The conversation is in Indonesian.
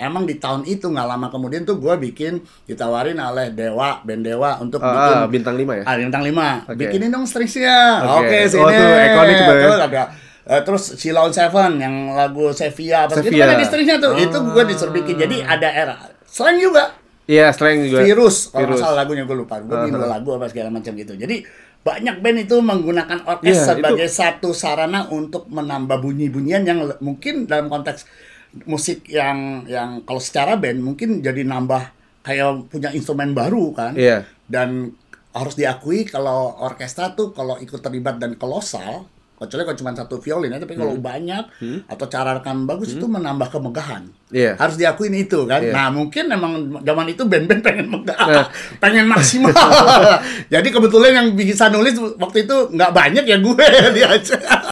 emang di tahun itu nggak lama kemudian tuh gue bikin ditawarin oleh Dewa band Dewa untuk ah, bikin bintang lima ya ah, bintang lima, okay. bikinin dong stringsnya oke okay. okay, oh, sini oh, tuh, ikonik tuh ya. ada Uh, terus Lawn Seven yang lagu Sevilla apa Sevilla. itu kan ada stringsnya tuh oh. itu gue disuruh bikin jadi ada era slang juga iya yeah, slang juga virus kalau asal salah lagunya gue lupa gue ah, bikin uh ah. -huh. lagu apa segala macam gitu jadi banyak band itu menggunakan orkes yeah, sebagai itu... satu sarana untuk menambah bunyi-bunyian yang mungkin dalam konteks musik yang yang kalau secara band mungkin jadi nambah kayak punya instrumen baru kan. Yeah. Dan harus diakui kalau orkestra tuh kalau ikut terlibat dan kolosal, kecuali kalau cuma satu violin ya, tapi kalau hmm. banyak hmm. atau cara rekam bagus hmm. itu menambah kemegahan. Yeah. Harus diakui itu kan. Yeah. Nah, mungkin emang zaman itu band-band pengen megah, nah. pengen maksimal. Jadi kebetulan yang bisa nulis waktu itu nggak banyak ya gue dia